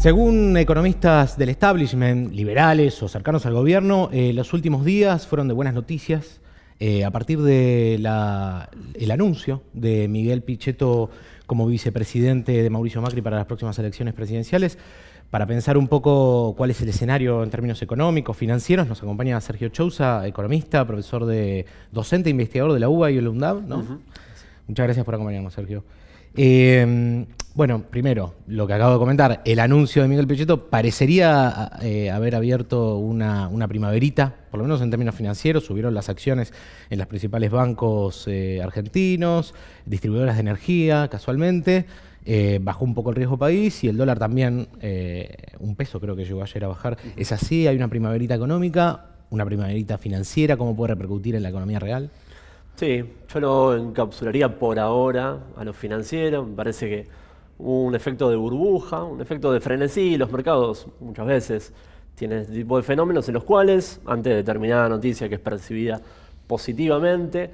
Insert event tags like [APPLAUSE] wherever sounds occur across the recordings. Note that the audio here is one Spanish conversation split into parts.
Según economistas del establishment, liberales o cercanos al gobierno, eh, los últimos días fueron de buenas noticias eh, a partir del anuncio de Miguel Pichetto como vicepresidente de Mauricio Macri para las próximas elecciones presidenciales. Para pensar un poco cuál es el escenario en términos económicos, financieros, nos acompaña Sergio Chousa, economista, profesor de docente, e investigador de la UBA y el UNDAV. Muchas gracias por acompañarnos, Sergio. Eh, bueno, primero, lo que acabo de comentar, el anuncio de Miguel Pichetto parecería eh, haber abierto una, primaverita, por lo menos en términos financieros, subieron las acciones en los principales bancos eh, argentinos, distribuidoras de energía, casualmente, eh, bajó un poco el riesgo país y el dólar también, un peso creo que llegó ayer a bajar. ¿Es así? ¿Hay una primaverita económica? ¿Una primaverita financiera? ¿Cómo puede repercutir en la economía real? Sí, yo lo encapsularía por ahora a lo financiero, me parece que un efecto de burbuja, un efecto de frenesí. Los mercados muchas veces tienen este tipo de fenómenos en los cuales, ante determinada noticia que es percibida positivamente,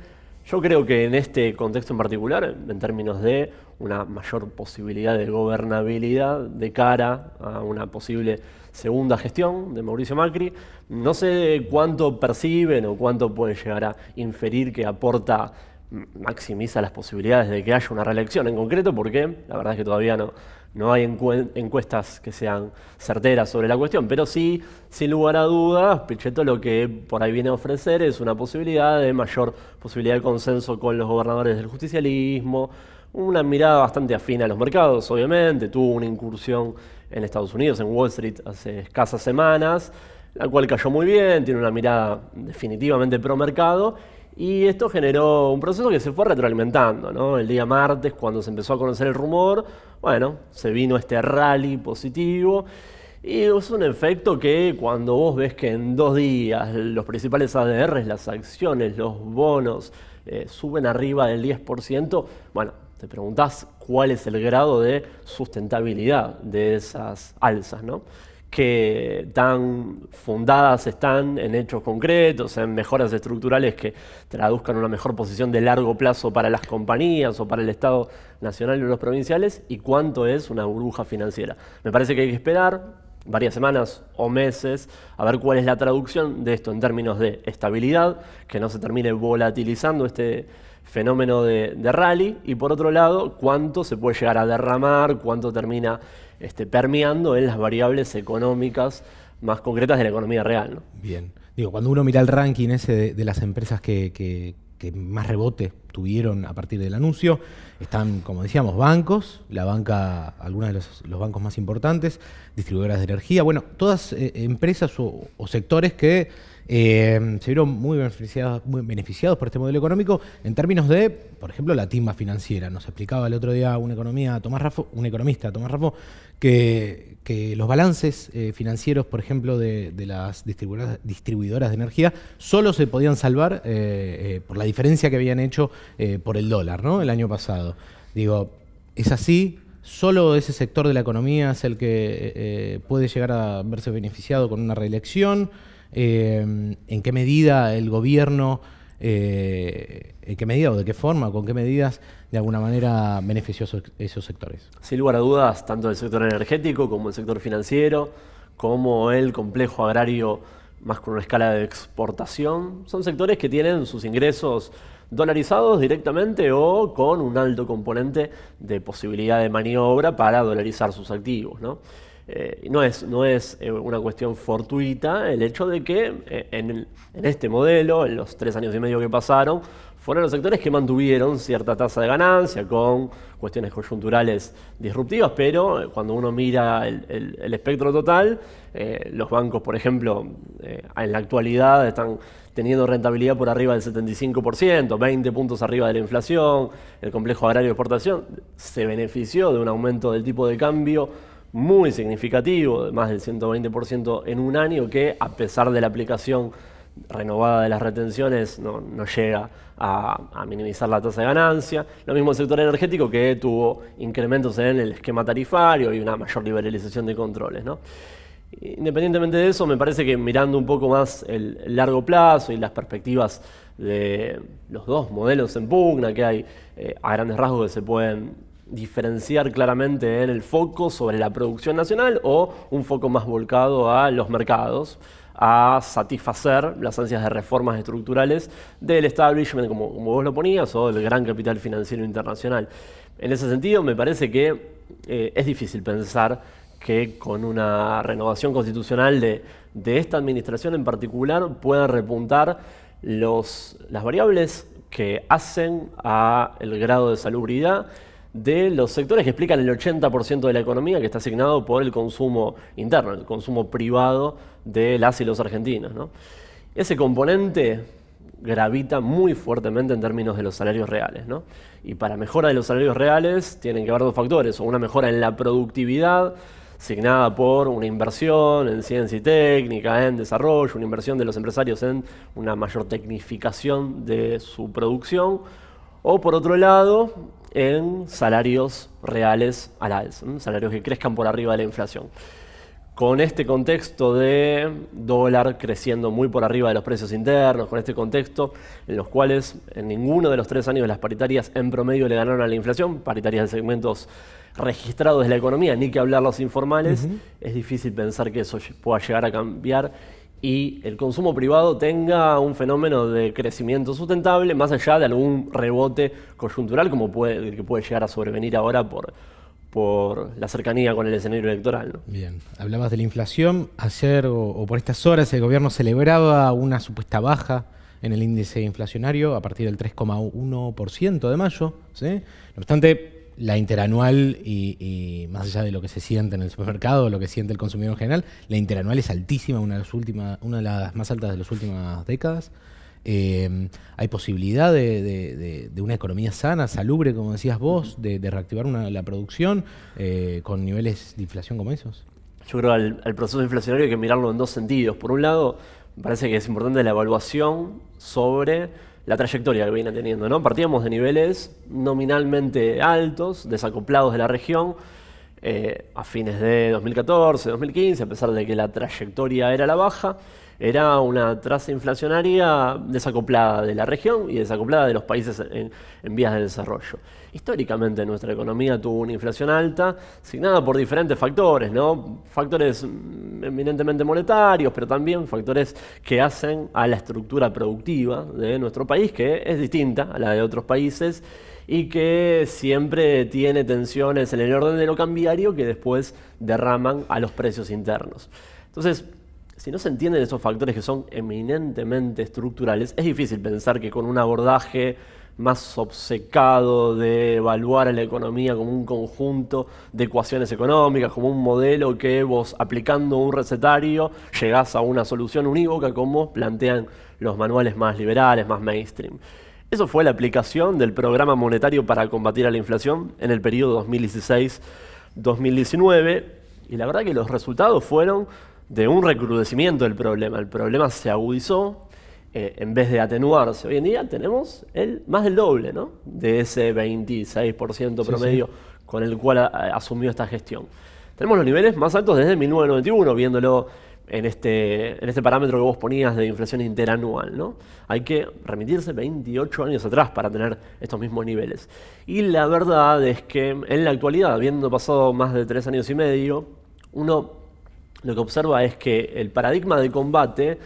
yo creo que en este contexto en particular, en términos de una mayor posibilidad de gobernabilidad de cara a una posible segunda gestión de Mauricio Macri, no sé cuánto perciben o cuánto pueden llegar a inferir que aporta maximiza las posibilidades de que haya una reelección en concreto, porque la verdad es que todavía no, no hay encuestas que sean certeras sobre la cuestión, pero sí, sin lugar a dudas, Pichetto lo que por ahí viene a ofrecer es una posibilidad de mayor posibilidad de consenso con los gobernadores del justicialismo, una mirada bastante afina a los mercados, obviamente, tuvo una incursión en Estados Unidos, en Wall Street, hace escasas semanas, la cual cayó muy bien, tiene una mirada definitivamente pro mercado y esto generó un proceso que se fue retroalimentando, ¿no? El día martes, cuando se empezó a conocer el rumor, bueno, se vino este rally positivo. Y es un efecto que cuando vos ves que en dos días los principales ADRs, las acciones, los bonos, eh, suben arriba del 10%, bueno, te preguntás cuál es el grado de sustentabilidad de esas alzas, ¿no? que tan fundadas están en hechos concretos, en mejoras estructurales que traduzcan una mejor posición de largo plazo para las compañías o para el Estado nacional o los provinciales, y cuánto es una burbuja financiera. Me parece que hay que esperar varias semanas o meses a ver cuál es la traducción de esto en términos de estabilidad, que no se termine volatilizando este fenómeno de, de rally, y por otro lado, cuánto se puede llegar a derramar, cuánto termina este, permeando en las variables económicas más concretas de la economía real. ¿no? Bien. Digo, cuando uno mira el ranking ese de, las empresas que, más rebote tuvieron a partir del anuncio, están, como decíamos, bancos, la banca, algunos de los, bancos más importantes, distribuidoras de energía, bueno, todas eh, empresas o sectores que eh, se vieron muy beneficiados, muy beneficiados por este modelo económico en términos de, por ejemplo, la timba financiera. Nos explicaba el otro día un, economía, Tomás un economista, Tomás Rafo, que, los balances eh, financieros, por ejemplo, de, las distribuidoras, de energía solo se podían salvar eh, por la diferencia que habían hecho por el dólar ¿no? el año pasado. Digo, es así, solo ese sector de la economía es el que puede llegar a verse beneficiado con una reelección. Eh, en qué medida el gobierno, eh, en qué medida o de qué forma, con qué medidas de alguna manera benefició esos sectores. Sin lugar a dudas, tanto el sector energético como el sector financiero, como el complejo agrario más con una escala de exportación, son sectores que tienen sus ingresos dolarizados directamente o con un alto componente de posibilidad de maniobra para dolarizar sus activos. ¿no? Eh, no es, no es eh, una cuestión fortuita el hecho de que eh, en, este modelo, en los tres años y medio que pasaron, fueron los sectores que mantuvieron cierta tasa de ganancia con cuestiones coyunturales disruptivas, pero cuando uno mira el, el espectro total, los bancos, por ejemplo, en la actualidad están teniendo rentabilidad por arriba del 75%, 20 puntos arriba de la inflación, el complejo agrario de exportación se benefició de un aumento del tipo de cambio muy significativo, más del 120% en un año, que a pesar de la aplicación renovada de las retenciones no, llega a, minimizar la tasa de ganancia. Lo mismo el sector energético que tuvo incrementos en el esquema tarifario y una mayor liberalización de controles. ¿no? Independientemente de eso, me parece que mirando un poco más el, largo plazo y las perspectivas de los dos modelos en pugna que hay eh, a grandes rasgos que se pueden diferenciar claramente en ¿eh? el foco sobre la producción nacional o un foco más volcado a los mercados, a satisfacer las ansias de reformas estructurales del establishment, como, como vos lo ponías, o del gran capital financiero internacional. En ese sentido, me parece que eh, es difícil pensar que con una renovación constitucional de, esta administración en particular puedan repuntar las variables que hacen al grado de salubridad de los sectores que explican el 80% de la economía que está asignado por el consumo interno, el consumo privado de las y los argentinos. Ese componente gravita muy fuertemente en términos de los salarios reales. Y para mejora de los salarios reales tienen que haber dos factores, o una mejora en la productividad, signada por una inversión en ciencia y técnica, en desarrollo, una inversión de los empresarios en una mayor tecnificación de su producción, o por otro lado, en salarios reales al alza, salarios que crezcan por arriba de la inflación. Con este contexto de dólar creciendo muy por arriba de los precios internos, con este contexto en los cuales en ninguno de los tres años las paritarias en promedio le ganaron a la inflación, paritarias de segmentos registrados de la economía, ni que hablar los informales, es difícil pensar que eso pueda llegar a cambiar y el consumo privado tenga un fenómeno de crecimiento sustentable, más allá de algún rebote coyuntural como puede, que puede llegar a sobrevenir ahora por, por la cercanía con el escenario electoral. Bien, hablabas de la inflación. Ayer o, por estas horas el gobierno celebraba una supuesta baja en el índice inflacionario a partir del 3,1% de mayo. ¿sí? No obstante, la interanual y, más allá de lo que se siente en el supermercado, lo que siente el consumidor en general, la interanual es altísima, una de las, últimas, una de las más altas de las últimas décadas. Eh, hay posibilidad de, una economía sana, salubre, como decías vos, de, reactivar la producción eh, con niveles de inflación como esos. Yo creo que al, proceso inflacionario hay que mirarlo en dos sentidos. Por un lado, me parece que es importante la evaluación sobre la trayectoria que viene teniendo. ¿no? Partíamos de niveles nominalmente altos, desacoplados de la región, eh, a fines de 2014, 2015, a pesar de que la trayectoria era la baja. Era una traza inflacionaria desacoplada de la región y desacoplada de los países en, vías de desarrollo. Históricamente nuestra economía tuvo una inflación alta, asignada por diferentes factores, ¿no? Factores mm, eminentemente monetarios, pero también factores que hacen a la estructura productiva de nuestro país, que es distinta a la de otros países y que siempre tiene tensiones en el orden de lo cambiario que después derraman a los precios internos. Entonces, si no se entienden esos factores que son eminentemente estructurales, es difícil pensar que con un abordaje más obcecado de evaluar a la economía como un conjunto de ecuaciones económicas, como un modelo que vos aplicando un recetario llegás a una solución unívoca como plantean los manuales más liberales, más mainstream. Eso fue la aplicación del programa monetario para combatir a la inflación en el periodo 2016-2019 y la verdad que los resultados fueron de un recrudecimiento del problema. El problema se agudizó eh, en vez de atenuarse. Hoy en día tenemos el, más del doble ¿no? de ese 26% promedio con el cual asumió esta gestión. Tenemos los niveles más altos desde 1991, viéndolo en este, en este parámetro que vos ponías de inflación interanual. ¿no? Hay que remitirse 28 años atrás para tener estos mismos niveles. Y la verdad es que en la actualidad, habiendo pasado más de tres años y medio, uno lo que observa es que el paradigma de combate,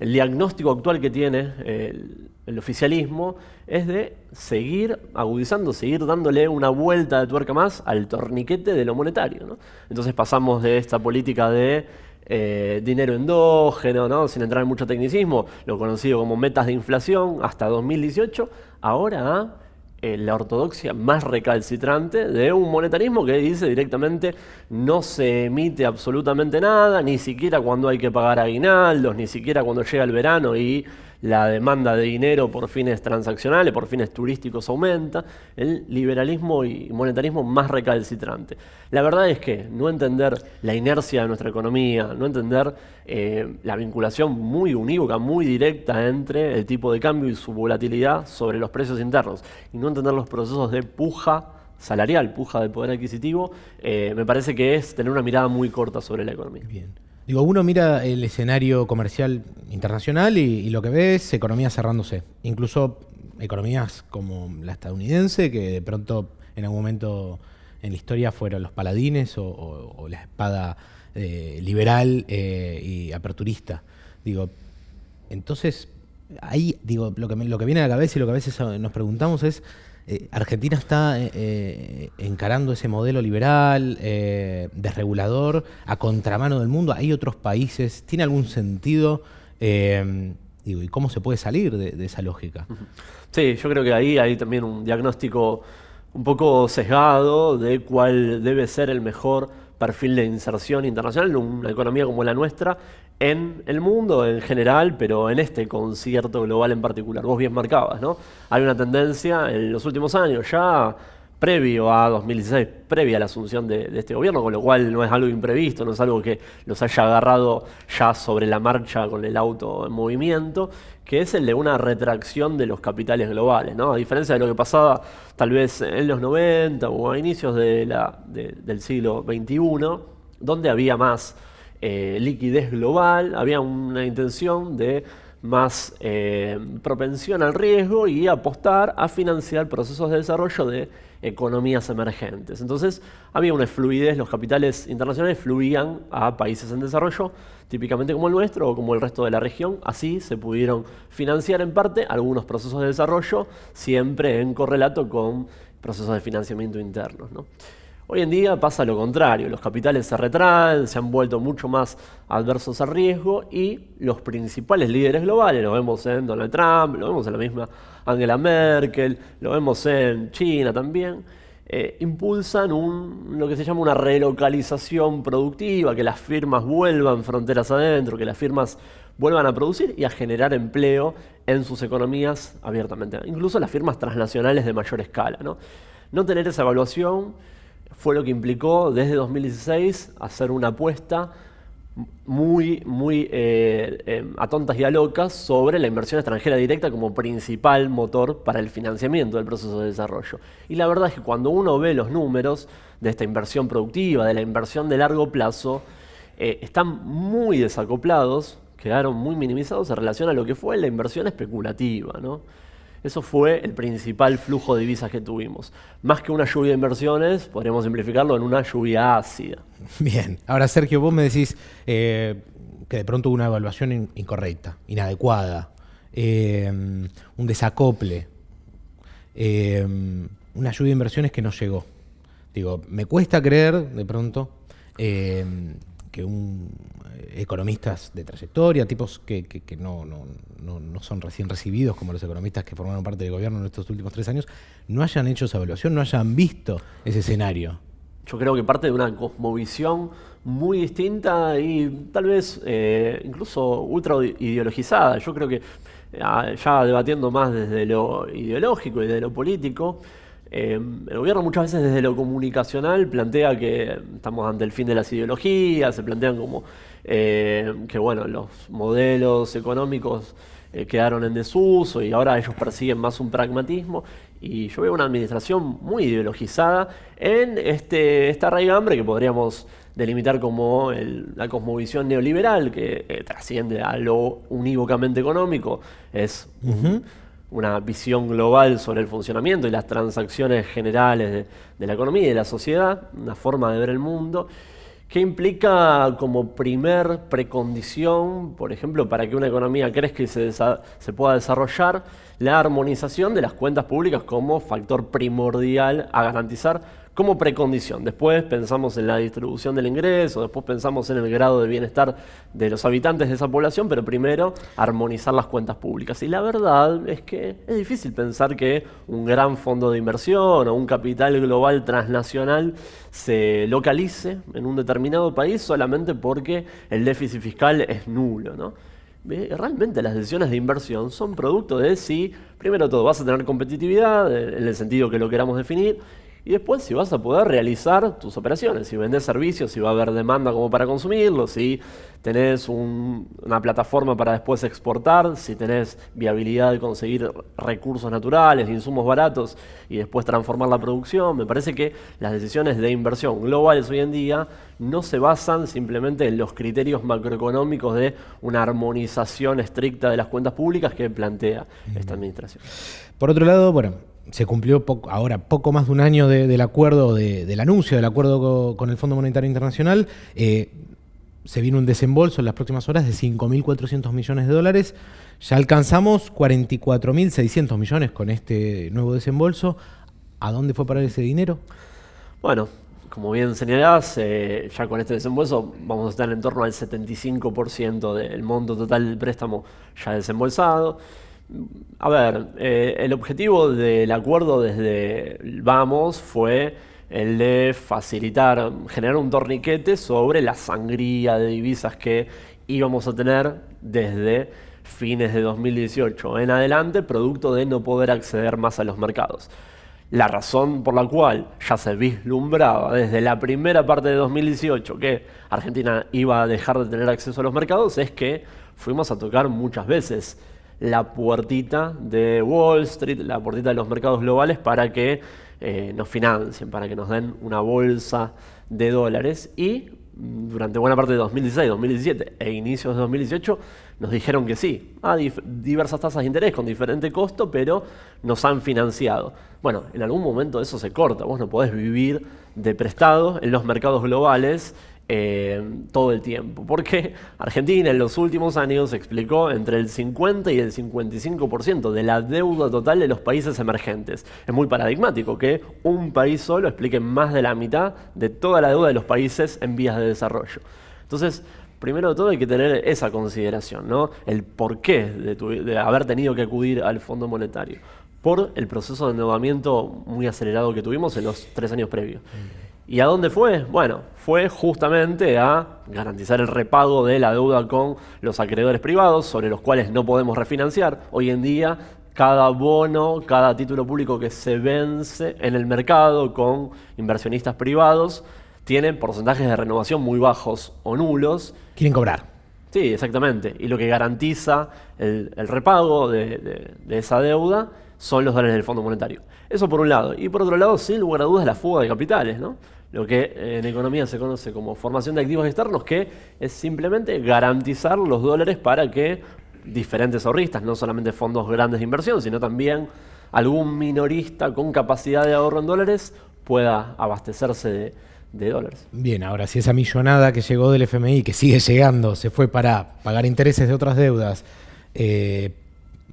el diagnóstico actual que tiene el, oficialismo, es de seguir agudizando, seguir dándole una vuelta de tuerca más al torniquete de lo monetario. Entonces pasamos de esta política de eh, dinero endógeno, ¿no? sin entrar en mucho tecnicismo, lo conocido como metas de inflación hasta 2018, ahora a eh, la ortodoxia más recalcitrante de un monetarismo que dice directamente no se emite absolutamente nada, ni siquiera cuando hay que pagar aguinaldos, ni siquiera cuando llega el verano y la demanda de dinero por fines transaccionales, por fines turísticos aumenta, el liberalismo y monetarismo más recalcitrante. La verdad es que no entender la inercia de nuestra economía, no entender eh, la vinculación muy unívoca, muy directa entre el tipo de cambio y su volatilidad sobre los precios internos, y no entender los procesos de puja salarial, puja de poder adquisitivo, eh, me parece que es tener una mirada muy corta sobre la economía. Bien. Digo, uno mira el escenario comercial internacional y, lo que ve es economías cerrándose. Incluso economías como la estadounidense, que de pronto en algún momento en la historia fueron los paladines o, la espada eh, liberal eh, y aperturista. Digo, entonces, ahí, digo, lo que viene a la cabeza y lo que a veces nos preguntamos es eh, Argentina está eh, eh, encarando ese modelo liberal, desregulador, a contramano del mundo. Hay otros países. ¿Tiene algún sentido? ¿y cómo se puede salir de, de esa lógica? Sí, yo creo que ahí hay también un diagnóstico un poco sesgado de cuál debe ser el mejor perfil de inserción internacional, una economía como la nuestra, en el mundo en general, pero en este concierto global en particular. Vos bien marcabas, ¿no? Hay una tendencia en los últimos años, ya previo a 2016, previa a la asunción de, de, este gobierno, con lo cual no es algo imprevisto, no es algo que los haya agarrado ya sobre la marcha con el auto en movimiento, que es el de una retracción de los capitales globales, ¿no? A diferencia de lo que pasaba tal vez en los 90 o a inicios del siglo XXI, donde había más eh, liquidez global, había una intención de más eh, propensión al riesgo y apostar a financiar procesos de desarrollo de economías emergentes. Entonces había una fluidez, los capitales internacionales fluían a países en desarrollo, típicamente como el nuestro o como el resto de la región, así se pudieron financiar en parte algunos procesos de desarrollo, siempre en correlato con procesos de financiamiento internos. Hoy en día pasa lo contrario, los capitales se retraen, se han vuelto mucho más adversos al riesgo y los principales líderes globales, lo vemos en Donald Trump, lo vemos en la misma Angela Merkel, lo vemos en China también, eh, impulsan un, lo que se llama una relocalización productiva, que las firmas vuelvan fronteras adentro, que las firmas vuelvan a producir y a generar empleo en sus economías abiertamente, incluso las firmas transnacionales de mayor escala. no tener esa evaluación fue lo que implicó desde 2016 hacer una apuesta muy, muy eh, em, a tontas y a locas sobre la inversión extranjera directa como principal motor para el financiamiento del proceso de desarrollo. Y la verdad es que cuando uno ve los números de esta inversión productiva, de la inversión de largo plazo, eh, están muy desacoplados, quedaron muy minimizados en relación a lo que fue la inversión especulativa. ¿no? Eso fue el principal flujo de divisas que tuvimos. Más que una lluvia de inversiones, podríamos simplificarlo en una lluvia ácida. [LAUGHS] Bien, ahora Sergio, vos me decís eh, que de pronto hubo una evaluación incorrecta, inadecuada, eh, un desacople, eh, una lluvia de inversiones que no llegó. Digo, me cuesta creer de pronto que un eh, economistas de trayectoria, tipos que, no, son recién recibidos como los economistas que formaron parte del gobierno en estos últimos tres años, no hayan hecho esa evaluación, no hayan visto ese escenario. Yo creo que parte de una cosmovisión muy distinta y tal vez eh, incluso ultra ideologizada. Yo creo que ah, ya debatiendo más desde lo ideológico y desde lo político, eh, el gobierno muchas veces desde lo comunicacional plantea que estamos ante el fin de las ideologías, se plantean como eh, que bueno, los modelos económicos eh, quedaron en desuso y ahora ellos persiguen más un pragmatismo. Y yo veo una administración muy ideologizada en este, esta raigambre que podríamos delimitar como la cosmovisión neoliberal que trasciende a lo unívocamente económico. Es una visión global sobre el funcionamiento y las transacciones generales de, la economía y de la sociedad, una forma de ver el mundo, que implica como primer precondición, por ejemplo, para que una economía crezca y se, se pueda desarrollar, la armonización de las cuentas públicas como factor primordial a garantizar como precondición. Después pensamos en la distribución del ingreso, después pensamos en el grado de bienestar de los habitantes de esa población, pero primero armonizar las cuentas públicas. Y la verdad es que es difícil pensar que un gran fondo de inversión o un capital global transnacional se localice en un determinado país solamente porque el déficit fiscal es nulo, ¿no? Eh, realmente las decisiones de inversión son producto de si, primero todo, vas a tener competitividad, eh, en el sentido que lo queramos definir, y después si vas a poder realizar tus operaciones, si vendes servicios, si va a haber demanda como para consumirlos, si tenés una plataforma para después exportar, si tenés viabilidad de conseguir recursos naturales, insumos baratos y después transformar la producción. Me parece que las decisiones de inversión globales hoy en día no se basan simplemente en los criterios macroeconómicos de una armonización estricta de las cuentas públicas que plantea esta administración. Por otro lado, bueno, se cumplió ahora poco más de un año del acuerdo, del anuncio del acuerdo con el Fondo Monetario Internacional. Eh, se vino un desembolso en las próximas horas de 5.400 millones de dólares. Ya alcanzamos 44.600 millones con este nuevo desembolso. ¿A dónde fue parar ese dinero? Bueno, como bien señalás, eh, ya con este desembolso vamos a estar en torno al 75% del monto total del préstamo ya desembolsado. A ver, eh, el objetivo del acuerdo desde Vamos fue el de facilitar, generar un torniquete sobre la sangría de divisas que íbamos a tener desde fines de 2018 en adelante, producto de no poder acceder más a los mercados. La razón por la cual ya se vislumbraba desde la primera parte de 2018 que Argentina iba a dejar de tener acceso a los mercados es que fuimos a tocar muchas veces la puertita de Wall Street, la puertita de los mercados globales para que eh, nos financien, para que nos den una bolsa de dólares. Y durante buena parte de 2016, 2017 e inicios de 2018 nos dijeron que sí, a diversas tasas de interés con diferente costo, pero nos han financiado. Bueno, en algún momento eso se corta, vos no podés vivir de prestado en los mercados globales eh, todo el tiempo. Porque Argentina en los últimos años explicó entre el 50 y el 55% de la deuda total de los países emergentes. Es muy paradigmático que un país solo explique más de la mitad de toda la deuda de los países en vías de desarrollo. Entonces, primero de todo hay que tener esa consideración, ¿no? El porqué de, de haber tenido que acudir al Fondo Monetario por el proceso de endeudamiento muy acelerado que tuvimos en los tres años previos. ¿Y a dónde fue? Bueno, fue justamente a garantizar el repago de la deuda con los acreedores privados, sobre los cuales no podemos refinanciar. Hoy en día, cada bono, cada título público que se vence en el mercado con inversionistas privados, tienen porcentajes de renovación muy bajos o nulos. Quieren cobrar. Sí, exactamente. Y lo que garantiza el, repago de, de esa deuda son los dólares del Fondo Monetario. Eso por un lado. Y por otro lado, sin lugar a dudas, la fuga de capitales, ¿no? lo que en economía se conoce como formación de activos externos, que es simplemente garantizar los dólares para que diferentes ahorristas, no solamente fondos grandes de inversión, sino también algún minorista con capacidad de ahorro en dólares pueda abastecerse de, dólares. Bien, ahora si esa millonada que llegó del FMI, que sigue llegando, se fue para pagar intereses de otras deudas, eh,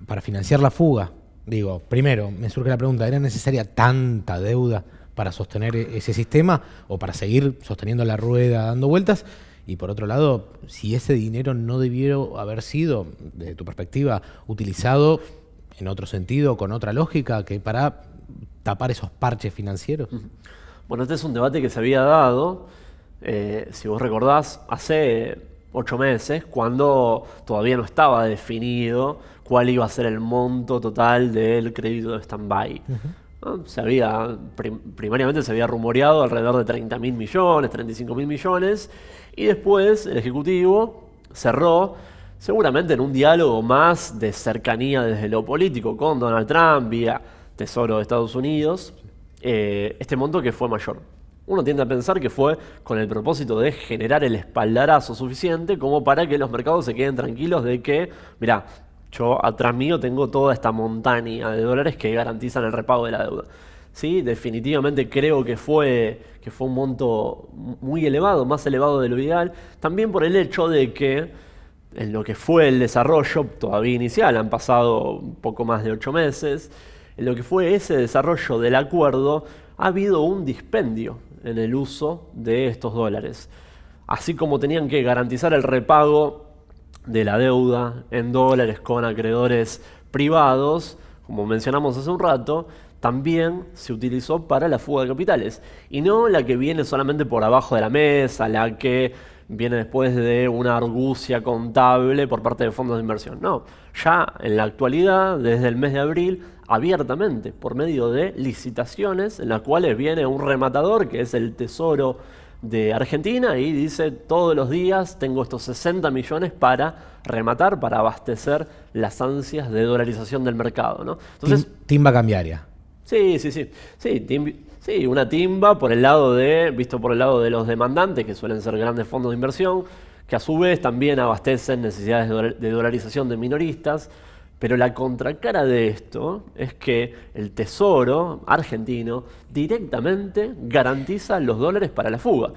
para financiar la fuga, digo, primero, me surge la pregunta, ¿era necesaria tanta deuda? para sostener e-, ese sistema o para seguir sosteniendo la rueda dando vueltas. Y por otro lado, si ese dinero no debiera haber sido, desde tu perspectiva, utilizado en otro sentido, con otra lógica, que para tapar esos parches financieros. Bueno, este es un debate que se había dado, eh, si vos recordás, hace ocho meses, cuando todavía no estaba definido cuál iba a ser el monto total del crédito de stand-by. Se había, primariamente se había rumoreado alrededor de 30 mil millones, 35 mil millones, y después el Ejecutivo cerró, seguramente en un diálogo más de cercanía desde lo político con Donald Trump vía Tesoro de Estados Unidos, eh, este monto que fue mayor. Uno tiende a pensar que fue con el propósito de generar el espaldarazo suficiente como para que los mercados se queden tranquilos de que, mira, yo atrás mío tengo toda esta montaña de dólares que garantizan el repago de la deuda. ¿sí? Definitivamente creo que fue, que fue un monto muy elevado, más elevado de lo ideal, también por el hecho de que en lo que fue el desarrollo todavía inicial, han pasado un poco más de ocho meses, en lo que fue ese desarrollo del acuerdo, ha habido un dispendio en el uso de estos dólares. Así como tenían que garantizar el repago de la deuda en dólares con acreedores privados, como mencionamos hace un rato, también se utilizó para la fuga de capitales. Y no la que viene solamente por abajo de la mesa, la que viene después de una argucia contable por parte de fondos de inversión. No, ya en la actualidad, desde el mes de abril, abiertamente, por medio de licitaciones en las cuales viene un rematador, que es el Tesoro de Argentina y dice todos los días tengo estos 60 millones para rematar, para abastecer las ansias de dolarización del mercado. ¿no? Entonces, timba cambiaria. Sí, sí, sí. Sí, sí, una timba por el lado de, visto por el lado de los demandantes, que suelen ser grandes fondos de inversión, que a su vez también abastecen necesidades de dolarización de minoristas. Pero la contracara de esto es que el Tesoro argentino directamente garantiza los dólares para la fuga.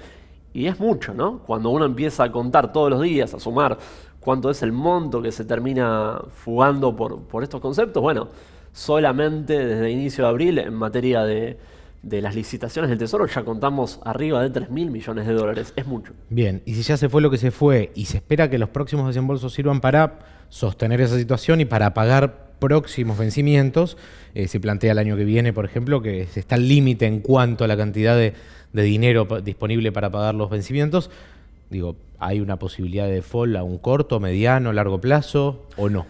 Y es mucho, ¿no? Cuando uno empieza a contar todos los días, a sumar cuánto es el monto que se termina fugando por, estos conceptos, bueno, solamente desde inicio de abril en materia de, de las licitaciones del Tesoro ya contamos arriba de 3 mil millones de dólares. Es mucho. Bien, y si ya se fue lo que se fue y se espera que los próximos desembolsos sirvan para sostener esa situación y para pagar próximos vencimientos. Eh, se plantea el año que viene, por ejemplo, que se está al límite en cuanto a la cantidad de, dinero disponible para pagar los vencimientos. Digo, ¿hay una posibilidad de default a un corto, mediano, largo plazo o no?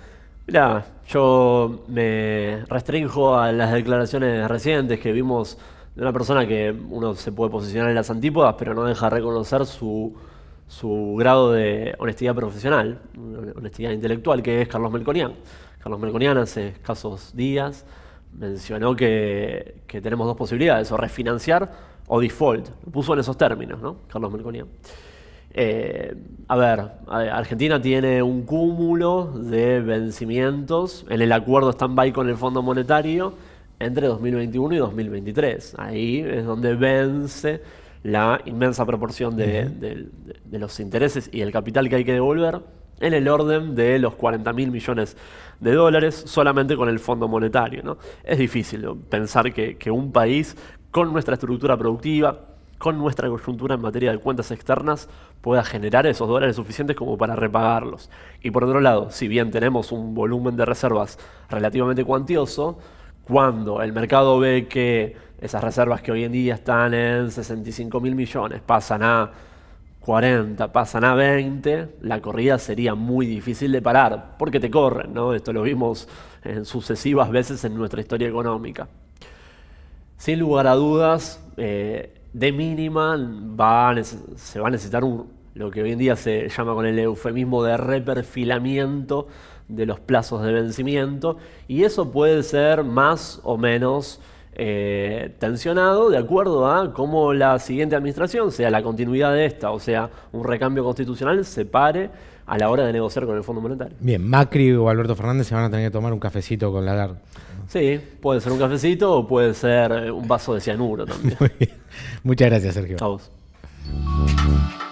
Mira, yo me restringo a las declaraciones recientes que vimos de una persona que uno se puede posicionar en las antípodas, pero no deja reconocer su su grado de honestidad profesional, honestidad intelectual, que es Carlos Melconian. Carlos Melconian hace escasos días mencionó que, tenemos dos posibilidades, o refinanciar o default. Lo puso en esos términos, ¿no? Carlos Melconian. Eh, a ver, eh, Argentina tiene un cúmulo de vencimientos en el acuerdo stand-by con el Fondo Monetario entre 2021 y 2023. Ahí es donde vence la inmensa proporción de, los intereses y el capital que hay que devolver en el orden de los 40 mil millones de dólares solamente con el Fondo Monetario. Es difícil pensar que, que un país con nuestra estructura productiva, con nuestra coyuntura en materia de cuentas externas pueda generar esos dólares suficientes como para repagarlos. Y por otro lado, si bien tenemos un volumen de reservas relativamente cuantioso, cuando el mercado ve que esas reservas que hoy en día están en 65 mil millones pasan a 40, pasan a 20, la corrida sería muy difícil de parar, porque te corren, ¿no? Esto lo vimos en sucesivas veces en nuestra historia económica. Sin lugar a dudas, eh, de mínima se va a necesitar lo que hoy en día se llama con el eufemismo de reperfilamiento de los plazos de vencimiento y eso puede ser más o menos eh, tensionado de acuerdo a cómo la siguiente administración, sea la continuidad de esta o sea un recambio constitucional, se pare a la hora de negociar con el Fondo Monetario. Bien, Macri o Alberto Fernández se van a tener que tomar un cafecito con Lagarde. Sí, puede ser un cafecito o puede ser eh, un vaso de cianuro también. [LAUGHS] Muchas gracias, Sergio. A